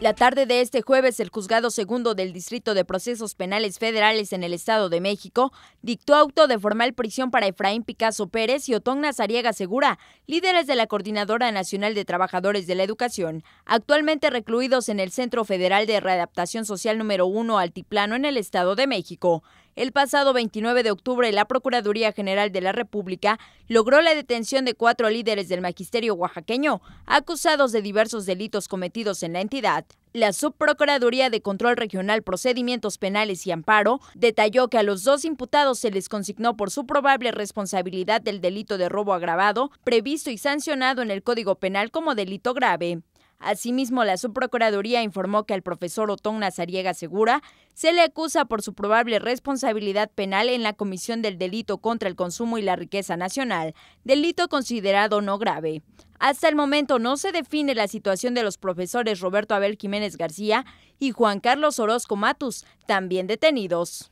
La tarde de este jueves, el juzgado segundo del Distrito de Procesos Penales Federales en el Estado de México dictó auto de formal prisión para Efraín Picasso Pérez y Otón Nazariega Segura, líderes de la Coordinadora Nacional de Trabajadores de la Educación, actualmente recluidos en el Centro Federal de Readaptación Social número 1 Altiplano en el Estado de México. El pasado 29 de octubre, la Procuraduría General de la República logró la detención de cuatro líderes del magisterio oaxaqueño acusados de diversos delitos cometidos en la entidad. La Subprocuraduría de Control Regional, Procedimientos Penales y Amparo detalló que a los dos imputados se les consignó por su probable responsabilidad del delito de robo agravado, previsto y sancionado en el Código Penal como delito grave. Asimismo, la subprocuraduría informó que al profesor Otón Nazariega Segura se le acusa por su probable responsabilidad penal en la comisión del delito contra el consumo y la riqueza nacional, delito considerado no grave. Hasta el momento no se define la situación de los profesores Roberto Abel Jiménez García y Juan Carlos Orozco Matus, también detenidos.